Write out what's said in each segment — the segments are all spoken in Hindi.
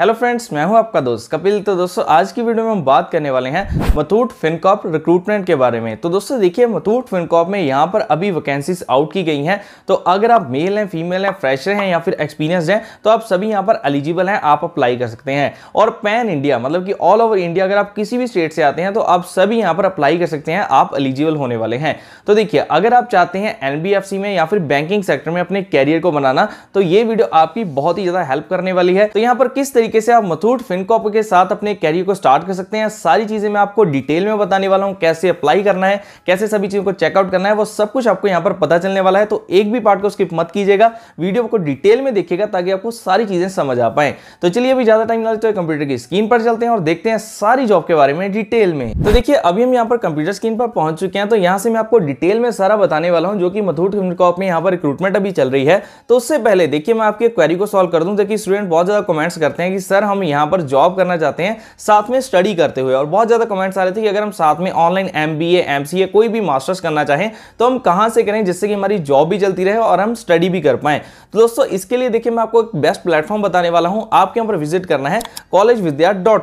हेलो फ्रेंड्स मैं हूं आपका दोस्त कपिल तो दोस्तों आज की वीडियो में हम बात करने वाले हैं मथूट फिनकॉप रिक्रूटमेंट के बारे में तो दोस्तों देखिए मथूट फिनकॉप में यहां पर अभी वैकेंसीज आउट की गई हैं तो अगर आप मेल हैं फीमेल हैं फ्रेशर हैं या फिर एक्सपीरियंस हैं तो आप सभी यहाँ पर एलिजिबल हैं आप अप्लाई कर सकते हैं और पैन इंडिया मतलब कि ऑल ओवर इंडिया अगर आप किसी भी स्टेट से आते हैं तो आप सभी यहाँ पर अप्लाई कर सकते हैं आप एलिजिबल होने वाले हैं तो देखिए अगर आप चाहते हैं एन में या फिर बैंकिंग सेक्टर में अपने कैरियर को बनाना तो ये वीडियो आपकी बहुत ही ज़्यादा हेल्प करने वाली है तो यहाँ पर किस तरीके तरीके से आप मथूट फिनकॉप के साथ अपने कैरियर को स्टार्ट कर सकते हैं सारी चीज़ें मैं आपको डिटेल में बताने वाला हूं कैसे अप्लाई करना है कैसे सभी चीज़ों को चेकआउट करना है वो सब कुछ आपको यहां पर पता चलने वाला है तो एक भी पार्ट को स्किप मत कीजिएगा वीडियो को डिटेल में देखिएगा ताकि आपको सारी चीज़ें समझ आ पाए तो चलिए अभी ज़्यादा टाइम ना तो कंप्यूटर की स्क्रीन पर चलते हैं और देखते हैं सारी जॉब के बारे में डिटेल में तो देखिए अभी हम यहाँ पर कंप्यूटर स्क्रीन पर पहुंच चुके हैं तो यहाँ से मैं आपको डिटेल में सारा बताने वाला हूँ जो कि मथूट फिनकॉप में यहाँ पर रिक्रूटमेंट अभी चल रही है तो उससे पहले देखिए मैं आपकी क्वेरी को सोल्व कर दूँ देखिए स्टूडेंट बहुत ज़्यादा कमेंट्स करते हैं कि कि सर हम यहाँ पर जॉब करना चाहते हैं साथ में स्टडी करते हुए और बहुत ज़्यादा कमेंट्स आ रहे थे कि अगर हम साथ में ऑनलाइन एम बी कोई भी मास्टर्स करना चाहें तो हम कहाँ से करें जिससे कि हमारी जॉब भी चलती रहे और हम स्टडी भी कर पाएँ तो दोस्तों इसके लिए देखिए मैं आपको एक बेस्ट प्लेटफॉर्म बताने वाला हूँ आपके यहाँ पर विजिट करना है कॉलेज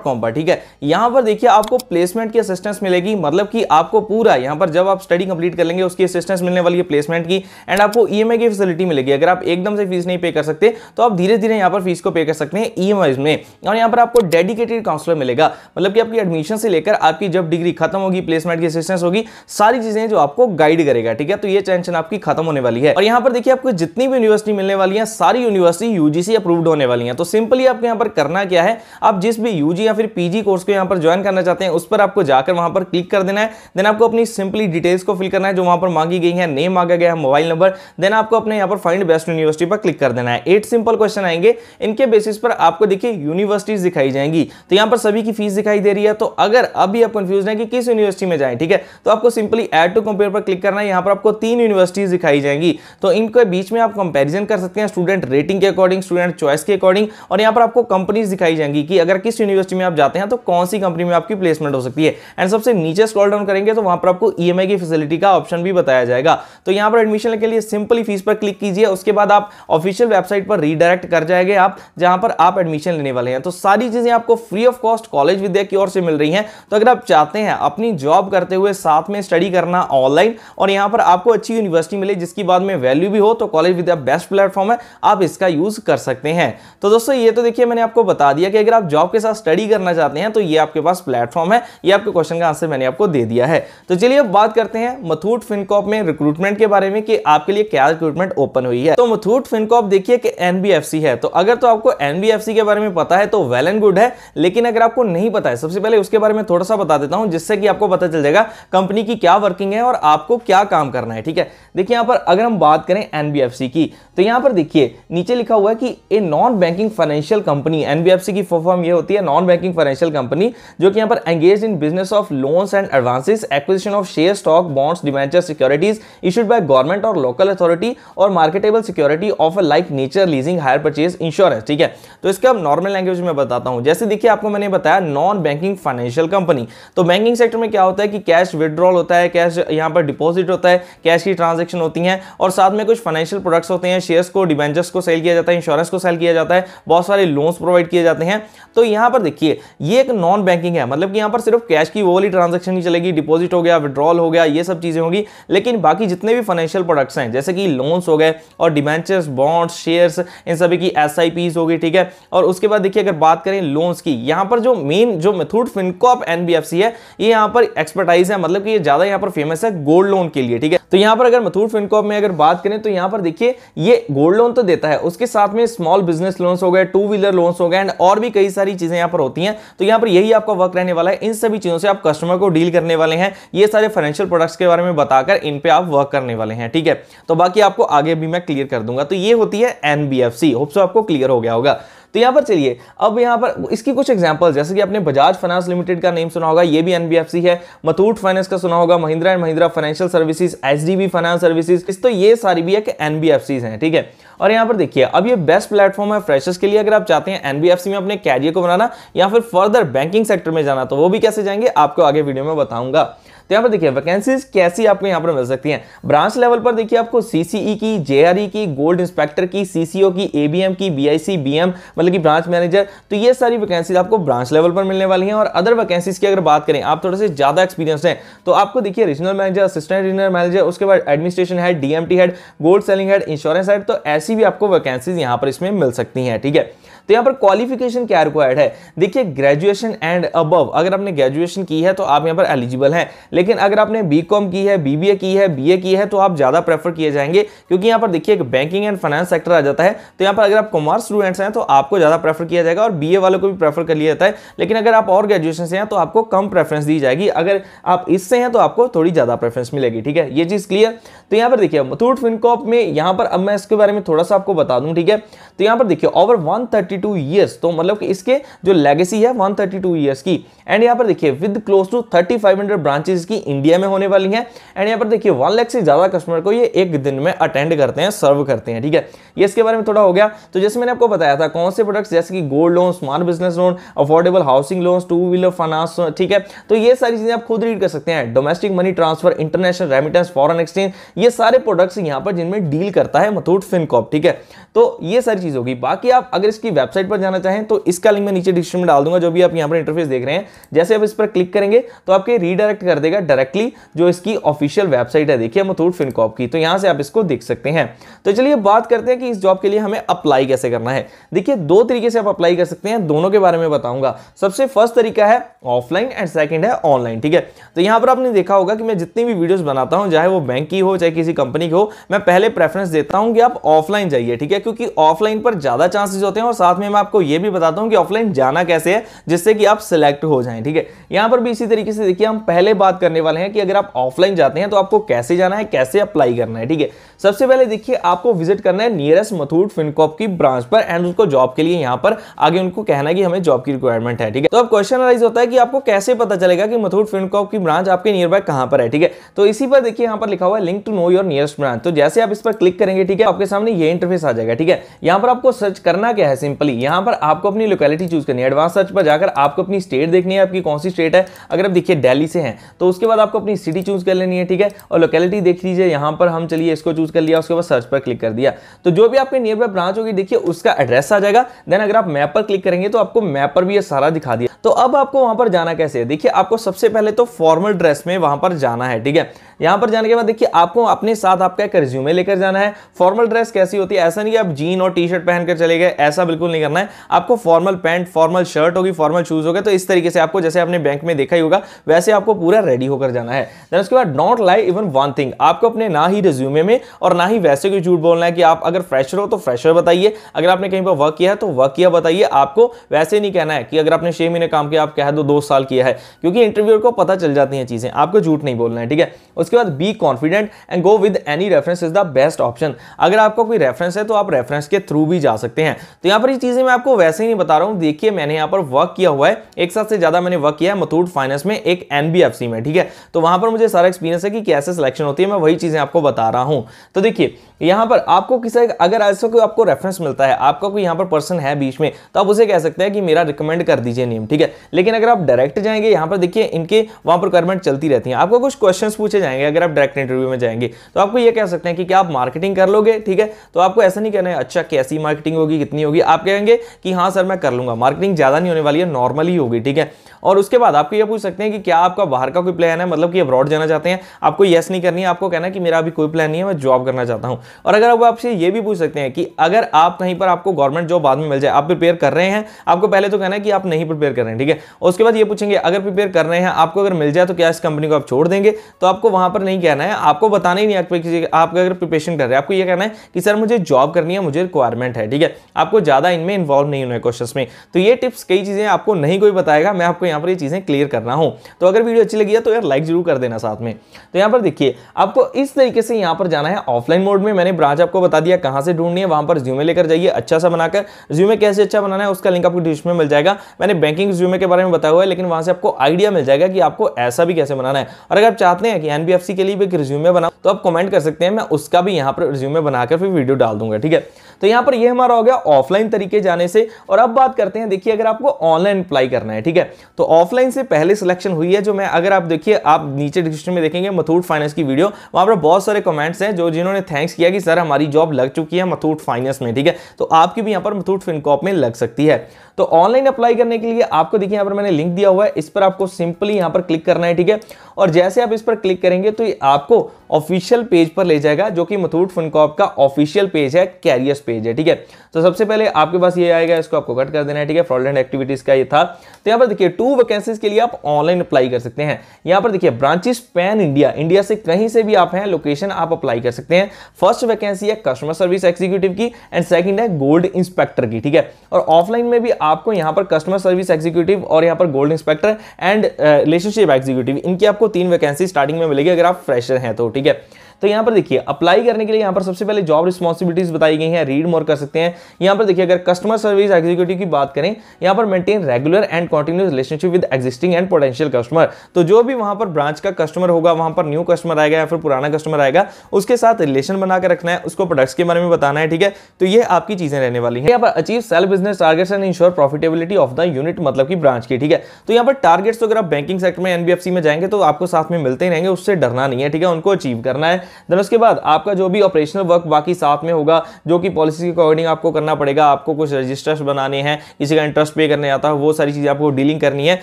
पर ठीक है यहाँ पर देखिए आपको प्लेसमेंट की असिस्टेंस मिलेगी मतलब कि आपको पूरा यहाँ पर जब आप स्टडी कंप्लीट कर लेंगे उसकी असिस्टेंस मिलने वाली है प्लेसमेंट की एंड आपको ई e की फैसिलिटी मिलेगी अगर आप एकदम से फीस नहीं पे कर सकते तो आप धीरे धीरे यहाँ पर फीस को पे कर सकते हैं ई e में और यहाँ पर आपको डेडिकेटेड काउंसलर मिलेगा मतलब कि आपकी एडमिशन से लेकर आपकी जब डिग्री खत्म होगी प्लेसमेंट की असिस्टेंस होगी सारी चीजें जो आपको गाइड करेगा ठीक है तो ये टेंशन आपकी खत्म होने वाली है और यहाँ पर देखिए आपको जितनी भी यूनिवर्सिटी मिलने वाली है सारी यूनिवर्सिटी यूजीसी अप्रूव्ड होने वाली है तो सिंपली आपको यहाँ पर करना क्या है आप जिस भी यूजी या फिर पीजी कोर्स को यहाँ पर ज्वाइन करना चाहते हैं उस पर आपको जाकर वहां पर क्लिक कर देना है देन आपको अपनी सिंपली डिटेल्स को फिल करना है जो वहां पर मांगी गई है नेम मांगा गया है मोबाइल नंबर देन आपको अपने यहाँ पर फाइंड बेस्ट यूनिवर्सिटी पर क्लिक कर देना है एट सिंपल क्वेश्चन आएंगे इनके बेसिस पर आपको देखिए यूनिवर्सिटीज दिखाई जाएंगी तो यहां पर सभी की फीस दिखाई दे रही है तो अगर अभी आप कंफ्यूज हैं कि किस यूनिवर्सिटी में जाएं ठीक है तो आपको सिंपली एड टू कंपेयर पर क्लिक करना है यहां पर आपको तीन यूनिवर्सिटीज दिखाई जाएंगी तो इनके बीच में आप कंपेरिजन कर सकते हैं स्टूडेंट रेटिंग के अकॉर्डिंग स्टूडेंट चॉइस के अकॉर्डिंग और यहां पर आपको कंपनीज दिखाई जाएंगी कि अगर किस यूनिवर्सिटी में आप जाते हैं तो कौन सी कंपनी में आपकी प्लेसमेंट हो सकती है एंड सबसे नीचे स्क्रॉल डाउन करेंगे तो वहां पर आपको ई e की फैसिलिटी का ऑप्शन भी बताया जाएगा तो यहां पर एडमिशन के लिए सिंपली फीस पर क्लिक कीजिए उसके बाद आप ऑफिशियल वेबसाइट पर रीडायरेक्ट कर जाएंगे आप जहां पर आप एडमिशन एडमिशन लेने वाले हैं तो सारी चीज़ें आपको free of cost college Vidya की ओर से मिल रही हैं तो अगर आप चाहते हैं अपनी जॉब करते हुए साथ में स्टडी करना ऑनलाइन और यहां पर आपको अच्छी यूनिवर्सिटी मिले जिसकी बाद में वैल्यू भी हो तो कॉलेज विद्या बेस्ट प्लेटफॉर्म है आप इसका यूज़ कर सकते हैं तो दोस्तों ये तो देखिए मैंने आपको बता दिया कि अगर आप जॉब के साथ स्टडी करना चाहते हैं तो ये आपके पास प्लेटफॉर्म है ये आपके क्वेश्चन का आंसर मैंने आपको दे दिया है तो चलिए अब बात करते हैं मथूट फिनकॉप में रिक्रूटमेंट के बारे में कि आपके लिए क्या रिक्रूटमेंट ओपन हुई है तो मथूट फिनकॉप देखिए कि एनबीएफसी है तो अगर तो आपको एनबीएफसी के बारे में में पता है तो वेल एंड गुड है लेकिन अगर आपको नहीं पता है सबसे पहले उसके बारे में थोड़ा सा बता देता हूं जिससे कि आपको पता चल जाएगा कंपनी की क्या वर्किंग है और आपको क्या काम करना है ठीक है देखिए यहां पर अगर हम बात करें एन की तो यहां पर देखिए नीचे लिखा हुआ है कि a non banking financial company एन की फॉर्म ये होती है नॉन बैंकिंग फाइनेंशियल कंपनी जो कि यहां पर engage in business of loans and advances acquisition of share stock bonds debenture securities issued by government और लोकल अथॉरिटी और marketable security of a like nature leasing hire purchase insurance ठीक है तो इसका अब नॉर्मल लैंग्वेज में बताता हूं जैसे देखिए आपको मैंने बताया नॉन बैंकिंग फाइनेंशियल कंपनी तो बैंकिंग सेक्टर में क्या होता है कि कैश विड्रॉल होता है कैश यहाँ पर डिपॉजिट होता है कैश की ट्रांजेक्शन ट्रांजेक्शन होती हैं और साथ में कुछ फाइनेंशियल प्रोडक्ट्स होते हैं शेयर्स को डिवेंचर्स को सेल किया जाता है इंश्योरेंस को सेल किया जाता है बहुत सारे लोन्स प्रोवाइड किए जाते हैं तो यहाँ पर देखिए ये एक नॉन बैंकिंग है मतलब कि यहाँ पर सिर्फ कैश की वो वाली ट्रांजेक्शन ही चलेगी डिपोजिट हो गया विड्रॉल हो गया ये सब चीज़ें होंगी लेकिन बाकी जितने भी फाइनेंशियल प्रोडक्ट्स हैं जैसे कि लोन्स हो गए और डिवेंचर्स बॉन्ड्स शेयर्स इन सभी की एस आई पीज होगी ठीक है और उसके बाद देखिए अगर बात करें लोन्स की यहाँ पर जो मेन जो मेथूड फिनकॉप एनबीएफसी है ये यहाँ पर एक्सपर्टाइज है मतलब कि ये ज़्यादा यहाँ पर फेमस है गोल्ड लोन के लिए ठीक है तो यहां पर अगर मथुर फिनकॉप में अगर बात करें तो यहां पर देखिए ये गोल्ड लोन तो देता है उसके साथ में स्मॉल बिजनेस लोन्स हो गए टू व्हीलर लोन्स हो गए एंड और भी कई सारी चीज़ें यहां पर होती हैं तो यहाँ पर यही आपका वर्क रहने वाला है इन सभी चीज़ों से आप कस्टमर को डील करने वाले हैं ये सारे फाइनेंशियल प्रोडक्ट्स के बारे में बताकर इन पर आप वर्क करने वाले हैं ठीक है तो बाकी आपको आगे भी मैं क्लियर कर दूंगा तो ये होती है एनबीएफसी होप्स आपको क्लियर हो गया होगा तो यहां पर चलिए अब यहां पर इसकी कुछ एग्जाम्पल जैसे कि आपने बजाज फाइनेंस लिमिटेड का नेम सुना होगा ये भी एनबीएफसी है मथूट फाइनेंस का सुना होगा Mahindra and Mahindra financial services H finance services तो ये सारी भी है एनबीएफसी है ठीक है और यहां पर देखिए अब ये बेस्ट प्लेटफॉर्म है फ्रेशर्स के लिए अगर आप चाहते हैं एनबीएफसी में अपने कैरियर को बनाना या फिर फर्दर बैंकिंग सेक्टर में जाना तो वो भी कैसे जाएंगे आपको आगे वीडियो में बताऊंगा तो यहाँ पर देखिए वैकेंसीज कैसी आपको यहाँ पर मिल सकती हैं ब्रांच लेवल पर देखिए आपको सीसीई e की जेआरई e की गोल्ड इंस्पेक्टर की सीसीओ की एबीएम की बीआईसी बीएम मतलब कि ब्रांच मैनेजर तो ये सारी वैकेंसीज आपको ब्रांच लेवल पर मिलने वाली हैं और अदर वैकेंसीज की अगर बात करें आप थोड़े से ज़्यादा एक्सपीरियंस हैं तो आपको देखिए regional manager assistant regional manager उसके बाद administration head DMT head gold selling head insurance head तो ऐसी भी आपको वैकेंसीज यहाँ पर इसमें मिल सकती हैं ठीक है तो यहाँ पर क्वालिफिकेशन क्या रिक्वायर्ड है देखिए ग्रेजुएशन एंड अबव अगर आपने ग्रेजुएशन की है तो आप यहाँ पर एलिजिबल हैं लेकिन अगर आपने बी की है बी की है बी की है तो आप ज़्यादा प्रेफर किए जाएंगे क्योंकि यहाँ पर देखिए बैंकिंग एंड फाइनेंस सेक्टर आ जाता है तो यहाँ पर अगर आप कॉमर्स स्टूडेंट्स हैं तो आपको ज़्यादा प्रेफर किया जाएगा और बी वालों को भी प्रेफर कर लिया जाता है लेकिन अगर आप और ग्रेजुएशन से हैं तो आपको कम प्रेफरेंस दी जाएगी अगर आप इससे हैं तो आपको थोड़ी ज़्यादा प्रेफरेंस मिलेगी ठीक है ये चीज़ क्लियर तो यहाँ पर देखिए मुथूट फिनकॉप में यहाँ पर अब मैं इसके बारे में थोड़ा सा आपको बता दूँ ठीक है तो यहाँ पर देखिए over one thirty two years तो मतलब कि इसके जो लेगेसी है वन थर्टी टू ईयर्स की एंड यहाँ पर देखिए with close to thirty five hundred branches की इंडिया में होने वाली हैं एंड यहाँ पर देखिए वन लाख से ज़्यादा कस्टमर को ये एक दिन में अटेंड करते हैं सर्व करते हैं ठीक है ये इसके बारे में थोड़ा हो गया तो जैसे मैंने आपको बताया था कौन से प्रोडक्ट्स जैसे कि gold loan smart business loan affordable housing loan two wheeler finance ठीक है तो ये सारी चीज़ें आप खुद रीड कर सकते हैं domestic money transfer international remittance foreign exchange ये सारे प्रोडक्ट्स यहाँ पर जिनमें डील करता है मथूट फिनकॉप ठीक है तो ये सारी चीज़ होगी बाकी आप अगर इसकी वेबसाइट पर जाना चाहें तो इसका लिंक मैं नीचे डिस्क्रिप्शन में डाल दूंगा जो भी आप यहाँ पर इंटरफेस देख रहे हैं जैसे आप इस पर क्लिक करेंगे तो आपके रीडायरेक्ट कर देगा डायरेक्टली जो इसकी ऑफिशियल वेबसाइट है देखिए मथूट फिनकॉप की तो यहाँ से आप इसको देख सकते हैं तो चलिए बात करते हैं कि इस जॉब के लिए हमें अप्लाई कैसे करना है देखिए दो तरीके से आप अप्लाई कर सकते हैं दोनों के बारे में बताऊंगा सबसे फर्स्ट तरीका है ऑफलाइन एंड सेकेंड है ऑनलाइन ठीक है तो यहाँ पर आपने देखा होगा कि मैं जितनी भी वीडियोज बनाता हूँ चाहे वो बैंक की हो चाहे किसी कंपनी की हो मैं पहले प्रेफरेंस देता हूँ कि आप ऑफलाइन जाइए ठीक है क्योंकि ऑफलाइन पर ज़्यादा चांसेस होते हैं और साथ साथ में मैं आपको यह भी बताता हूं कि ऑफलाइन जाना कैसे है जिससे कि आप सिलेक्ट हो जाएं ठीक है यहां पर भी इसी तरीके से देखिए हम पहले बात करने वाले हैं कि अगर आप ऑफलाइन जाते हैं तो आपको कैसे जाना है कैसे अप्लाई करना है ठीक है सबसे पहले देखिए आपको विजिट करना है नियरेस्ट मथूट फिनकॉप की ब्रांच पर एंड उसको जॉब के लिए यहां पर आगे उनको कहना है कि हमें जॉब की रिक्वायरमेंट है ठीक है तो अब क्वेश्चन अराइज होता है कि आपको कैसे पता चलेगा कि मथूट फिनकॉप की ब्रांच आपके नियर बाय कहां पर है ठीक है तो इसी पर देखिए यहां पर लिखा हुआ है link to know your nearest branch तो जैसे आप इस पर क्लिक करेंगे ठीक है आपके सामने ये इंटरफेस आ जाएगा ठीक है यहां पर आपको सर्च करना क्या है सिंपल सिंपली यहाँ पर आपको अपनी लोकेलिटी चूज करनी है एडवांस सर्च पर जाकर आपको अपनी स्टेट देखनी है आपकी कौन सी स्टेट है अगर आप देखिए दिल्ली से हैं तो उसके बाद आपको अपनी सिटी चूज कर लेनी है ठीक है और लोकेलिटी देख लीजिए यहाँ पर हम चलिए इसको चूज कर लिया उसके बाद सर्च पर क्लिक कर दिया तो जो भी आपके नियर बाय ब्रांच होगी देखिए उसका एड्रेस आ जाएगा देन अगर आप मैप पर क्लिक करेंगे तो आपको मैप पर भी यह सारा दिखा दिया तो अब आपको वहां पर जाना कैसे है देखिए आपको सबसे पहले तो फॉर्मल ड्रेस में वहां पर जाना है ठीक है यहाँ पर जाने के बाद देखिए आपको अपने साथ आपका एक रिज्यूमे लेकर जाना है फॉर्मल ड्रेस कैसी होती है ऐसा नहीं कि आप जीन और टी शर्ट पहनकर चले गए ऐसा बिल्कुल नहीं करना है आपको फॉर्मल पैंट फॉर्मल शर्ट होगी फॉर्मल शूज़ होगा तो इस तरीके से आपको जैसे आपने बैंक में देखा ही होगा वैसे आपको पूरा रेडी होकर जाना है उसके बाद not lie even one thing आपको अपने ना ही रिज्यूमे में और ना ही वैसे कोई झूठ बोलना है कि आप अगर फ्रेशर हो तो फ्रेशर बताइए अगर आपने कहीं पर वर्क किया है तो वर्क किया बताइए आपको वैसे नहीं कहना है कि अगर आपने छह महीने काम किया आप कह दो दो साल किया है क्योंकि इंटरव्यूअर को पता चल जाती हैं चीज़ें आपको झूठ नहीं बोलना है ठीक है उसके बाद be confident and go with any reference is the best option अगर आपको कोई रेफरेंस है तो आप रेफरेंस के थ्रू भी जा सकते हैं तो यहां पर सारी चीज़ें मैं आपको वैसे ही नहीं बता रहा हूँ देखिए मैंने यहाँ पर वर्क किया हुआ है एक साथ से ज़्यादा मैंने वर्क किया है मथूट फाइनेंस में एक एनबीएफसी में ठीक है तो वहां पर मुझे सारा एक्सपीरियंस है कि कैसे सिलेक्शन होती है मैं वही चीज़ें आपको बता रहा हूँ तो देखिए यहाँ पर आपको किसी अगर ऐसा कोई आपको रेफरेंस मिलता है आपका कोई यहाँ पर पर्सन है बीच में तो आप उसे कह सकते हैं कि मेरा रिकमेंड कर दीजिए नेम ठीक है लेकिन अगर आप डायरेक्ट जाएंगे यहाँ पर देखिए इनके वहाँ पर रिक्वायरमेंट चलती रहती है आपको कुछ क्वेश्चन पूछे जाएंगे अगर आप डायरेक्ट इंटरव्यू में जाएंगे तो आपको ये कह सकते हैं कि क्या आप मार्केटिंग कर लोगे ठीक है तो आपको ऐसा नहीं कहना है अच्छा कैसी मार्केटिंग होगी कितनी होगी आप कहेंगे कि हाँ सर मैं कर लूँगा मार्केटिंग ज़्यादा नहीं होने वाली है नॉर्मल ही होगी ठीक है और उसके बाद आपको ये पूछ सकते हैं कि क्या आपका बाहर का कोई प्लान है मतलब कि अब्रॉड जाना चाहते हैं आपको येस नहीं करनी है आपको कहना है कि मेरा अभी कोई प्लान नहीं है मैं जॉब करना चाहता हूँ और अगर अब आपसे ये भी पूछ सकते हैं कि अगर आप कहीं पर आपको गवर्नमेंट जॉब बाद में मिल जाए आप प्रिपेयर कर रहे हैं आपको पहले तो कहना है कि आप नहीं प्रिपेयर कर रहे हैं ठीक है उसके बाद ये पूछेंगे अगर प्रिपेयर कर रहे हैं आपको अगर मिल जाए तो क्या इस कंपनी को आप छोड़ देंगे तो आपको वहाँ पर नहीं कहना है आपको बताना ही नहीं आप अगर प्रिपेशन कर रहे हैं आपको ये कहना है कि सर मुझे जॉब करनी है मुझे रिक्वायरमेंट है ठीक है आपको ज़्यादा इनमें इन्वॉल्व नहीं हुए क्वेश्चन में तो ये टिप्स कई चीज़ें आपको नहीं कोई बताएगा मैं आपको यहाँ पर ये चीज़ें क्लियर कर रहा हूँ तो अगर वीडियो अच्छी लगी है तो यार लाइक जरूर कर देना साथ में तो यहाँ पर देखिए आपको इस तरीके से यहाँ पर जाना है ऑफलाइन मोड में मैंने ब्रांच आपको बता दिया कहाँ से ढूंढनी है वहाँ पर ज्यूमे लेकर जाइए अच्छा सा बनाकर ज्यूमे कैसे अच्छा बनाना है उसका लिंक आपको डिश में मिल जाएगा मैंने बैंकिंग ज्यूमे के बारे में बताया हुआ है लेकिन वहाँ से आपको आइडिया मिल जाएगा कि आपको ऐसा भी कैसे बनाना है और अगर आप चाहते हैं कि एन के लिए भी एक रिज्यूमे बना तो आप कमेंट कर सकते हैं मैं उसका भी यहाँ पर रिज्यूमे बनाकर फिर वीडियो डाल दूंगा ठीक है तो यहाँ पर ये हमारा हो गया ऑफलाइन तरीके तरीके जाने से और अब बात करते हैं देखिए अगर आपको ऑनलाइन अप्लाई करना है ठीक है तो ऑफलाइन से पहले सिलेक्शन हुई है जो मैं अगर आप देखिए आप नीचे डिस्क्रिप्शन में देखेंगे मथूट फाइनेंस की वीडियो वहां पर बहुत सारे कमेंट्स हैं जो जिन्होंने थैंक्स किया कि सर हमारी जॉब लग चुकी है मथूट फाइनेंस में ठीक है तो आपकी भी यहाँ पर मथूट फिनकॉप में लग सकती है तो ऑनलाइन अप्लाई करने के लिए आपको देखिए यहाँ पर मैंने लिंक दिया हुआ है इस पर आपको सिंपली यहाँ पर क्लिक करना है ठीक है और जैसे आप इस पर क्लिक करेंगे तो ये आपको ऑफिशियल पेज पर ले जाएगा जो कि मथूट फिनकॉप का ऑफिशियल पेज है कैरियर्स पेज है ठीक है तो सबसे पहले आपको आपके पास ये आएगा इसको आपको कट कर देना है ठीक है फ्रॉडलैंड एक्टिविटीज़ का ये था तो यहाँ पर देखिए टू वैकेंसीज के लिए आप ऑनलाइन अप्लाई कर सकते हैं यहाँ पर देखिए ब्रांचेस पैन इंडिया इंडिया से कहीं से भी आप हैं लोकेशन आप अप्लाई कर सकते हैं फर्स्ट वैकेंसी है कस्टमर सर्विस एग्जीक्यूटिव की एंड सेकेंड है गोल्ड इंस्पेक्टर की ठीक है और ऑफलाइन में भी आपको यहाँ पर कस्टमर सर्विस एग्जीक्यूटिव और यहाँ पर gold inspector and relationship executive इनकी आपको तीन वैकेंसी स्टार्टिंग में मिलेगी अगर आप फ्रेशर हैं तो ठीक है तो यहां पर देखिए अप्लाई करने के लिए यहां पर सबसे पहले जॉब रिस्पॉन्सिबिलिटीज बताई गई हैं रीड मोर कर सकते हैं यहां पर देखिए अगर कस्टमर सर्विस एग्जीक्यूटिव की बात करें यहां पर maintain regular and continuous relationship with existing and potential customer तो जो भी वहां पर ब्रांच का कस्टमर होगा वहां पर न्यू कस्टमर आएगा या फिर पुराना कस्टमर आएगा उसके साथ रिलेशन बनाकर रखना है उसको प्रोडक्ट्स के बारे में बताना है ठीक है तो ये आपकी चीजें रहने वाली है यहाँ पर achieve self business targets and ensure profitability of the unit मतलब की ब्रांच की ठीक है तो यहाँ पर टारगेट्स तो अगर आप बैंकिंग सेक्टर में एनबीएफसी में जाएंगे तो आपको साथ में मिलते ही रहेंगे उससे डरना नहीं है ठीक है उनको अचीव करना है देन उसके बाद आपका जो भी ऑपरेशनल वर्क बाकी साथ में होगा जो कि पॉलिसी के अकॉर्डिंग आपको करना पड़ेगा आपको कुछ रजिस्टर्स बनाने हैं किसी का इंटरेस्ट पे करने आता है वो सारी चीज़ें आपको डीलिंग करनी है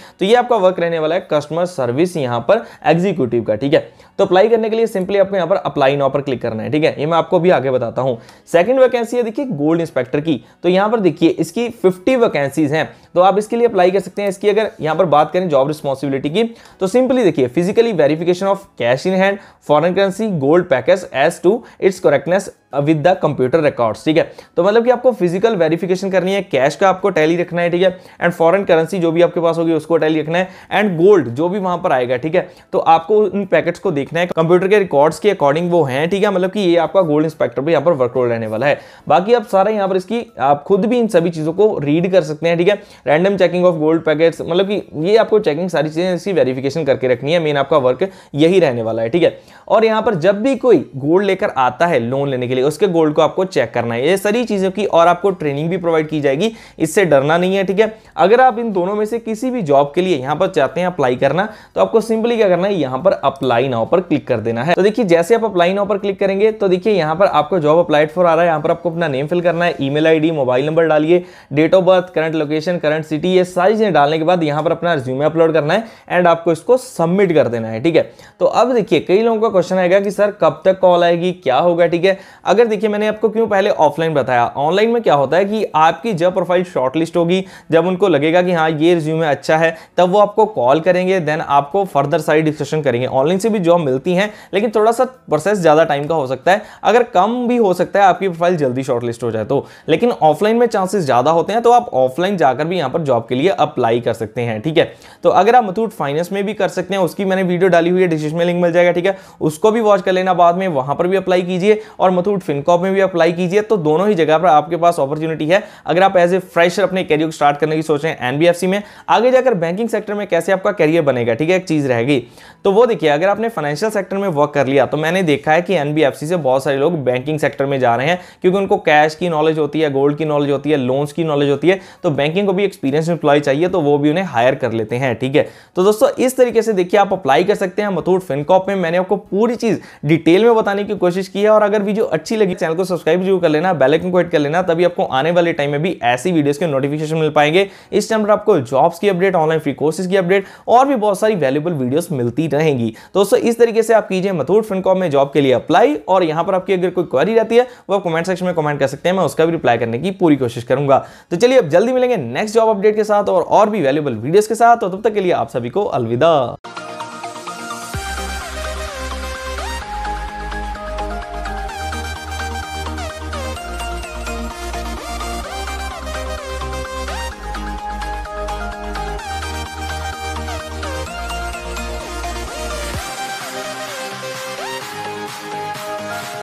तो ये आपका वर्क रहने वाला है कस्टमर सर्विस यहाँ पर एग्जीक्यूटिव का ठीक है तो अप्लाई करने के लिए सिंपली आपको यहाँ पर अप्लाई नाउ पर क्लिक करना है ठीक है ये मैं आपको भी आगे बताता हूँ सेकंड वैकेंसी है देखिए गोल्ड इंस्पेक्टर की तो यहाँ पर देखिए इसकी 50 वैकेंसीज हैं तो आप इसके लिए अप्लाई कर सकते हैं इसकी अगर यहाँ पर बात करें जॉब रिस्पॉन्सिबिलिटी की तो सिंपली देखिए physically verification of cash in hand foreign currency gold old package as to its correctness with the computer records ठीक है तो मतलब कि आपको फिजिकल वेरिफिकेशन करनी है कैश का आपको टैली रखना है ठीक है एंड फॉरन करेंसी जो भी आपके पास होगी उसको टैली रखना है एंड गोल्ड जो भी वहां पर आएगा ठीक है तो आपको उन पैकेट्स को देखना है कंप्यूटर के रिकॉर्ड्स के अकॉर्डिंग वो है ठीक है मतलब कि ये आपका गोल्ड इंस्पेक्टर भी यहाँ पर वर्कलोड रहने वाला है बाकी आप सारा यहाँ पर इसकी आप खुद भी इन सभी चीज़ों को रीड कर सकते हैं ठीक है random checking of gold packets मतलब कि ये आपको चेकिंग सारी चीज़ें इसकी वेरिफिकेशन करके रखनी है मेन आपका वर्क यही रहने वाला है ठीक है और यहाँ पर जब भी कोई गोल्ड लेकर आता है लोन लेने के लिए सॉरी उसके गोल्ड को आपको चेक करना है ये सारी चीज़ों की और आपको ट्रेनिंग भी प्रोवाइड की जाएगी इससे डरना नहीं है ठीक है अगर आप इन दोनों में से किसी भी जॉब के लिए यहां पर चाहते हैं अप्लाई करना तो आपको सिंपली क्या करना है यहां पर अप्लाई नाव पर क्लिक कर देना है तो देखिए जैसे आप अप्लाई नाव पर क्लिक करेंगे तो देखिए यहां पर आपको जॉब अप्लाइड फॉर आ रहा है यहां पर आपको अपना नेम फिल करना है ईमेल आईडी मोबाइल नंबर डालिए date of birth current location current city ये सारी चीज़ें डालने के बाद यहां पर अपना रिज्यूमे अपलोड करना है एंड आपको इसको सबमिट कर देना है ठीक है तो अब देखिए कई लोगों का क्वेश्चन आएगा कि सर कब तक कॉल आएगी क्या होगा ठीक है अगर देखिए मैंने आपको क्यों पहले ऑफलाइन बताया ऑनलाइन में क्या होता है कि आपकी जब प्रोफाइल शॉर्टलिस्ट होगी जब उनको लगेगा कि हाँ ये रिज्यूमे अच्छा है तब वो आपको कॉल करेंगे देन आपको फर्दर सारी डिस्कशन करेंगे ऑनलाइन से भी जॉब मिलती है लेकिन थोड़ा सा प्रोसेस ज़्यादा टाइम का हो सकता है अगर कम भी हो सकता है आपकी प्रोफाइल जल्दी शॉर्टलिस्ट हो जाए तो लेकिन ऑफलाइन में चांसेस ज़्यादा होते हैं तो आप ऑफलाइन जाकर भी यहाँ पर जॉब के लिए अप्लाई कर सकते हैं ठीक है तो अगर आप मुथूट फाइनेंस में भी कर सकते हैं उसकी मैंने वीडियो डाली हुई है डिस्क्रिप्शन में लिंक मिल जाएगा ठीक है उसको भी वॉच कर लेना बाद में वहाँ पर भी अप्लाई कीजिए और मथूट फिनकॉप में भी अप्लाई कीजिए तो दोनों ही जगह पर आपके पास अपॉर्चुनिटी है अगर आप एज ए फ्रेशर अपने कैरियर को स्टार्ट करने की सोच रहे हैं एनबीएफसी में आगे जाकर बैंकिंग सेक्टर में कैसे आपका कैरियर बनेगा ठीक है एक चीज़ रहेगी तो वो देखिए अगर आपने फाइनेंशियल सेक्टर में वर्क कर लिया तो मैंने देखा है कि एनबीएफसी से बहुत सारे लोग बैंकिंग सेक्टर में जा रहे हैं क्योंकि उनको कैश की नॉलेज होती है गोल्ड की नॉलेज होती है लोन्स की नॉलेज होती है तो बैंकिंग को भी एक्सपीरियंस एम्प्लॉय चाहिए तो वो भी उन्हें हायर कर लेते हैं ठीक है तो दोस्तों इस तरीके से देखिए आप अप्लाई कर सकते हैं मथुर फिनकॉप में मैंने आपको पूरी चीज़ डिटेल में बताने की कोशिश की है और अगर वीडियो अच्छी अच्छी लगी चैनल को सब्सक्राइब जरूर कर लेना बेलाइकन को हिट कर लेना तभी आपको आने वाले टाइम में भी ऐसी वीडियोस के नोटिफिकेशन मिल पाएंगे इस टाइम पर आपको जॉब्स की अपडेट ऑनलाइन फ्री कोर्सेज की अपडेट और भी बहुत सारी वैल्यूबल वीडियोस मिलती रहेंगी तो दोस्तों इस तरीके से आप कीजिए मथुर फिनकॉम में जॉब के लिए अप्लाई और यहाँ पर आपकी अगर कोई क्वारी रहती है वो कमेंट सेक्शन में कमेंट कर सकते हैं मैं उसका भी रिप्लाई करने की पूरी कोशिश करूंगा तो चलिए अब जल्दी मिलेंगे नेक्स्ट जॉब अपडेट के साथ और, भी वैल्यूबल वीडियोज के साथ तो तब तक के लिए आप सभी को अलविदा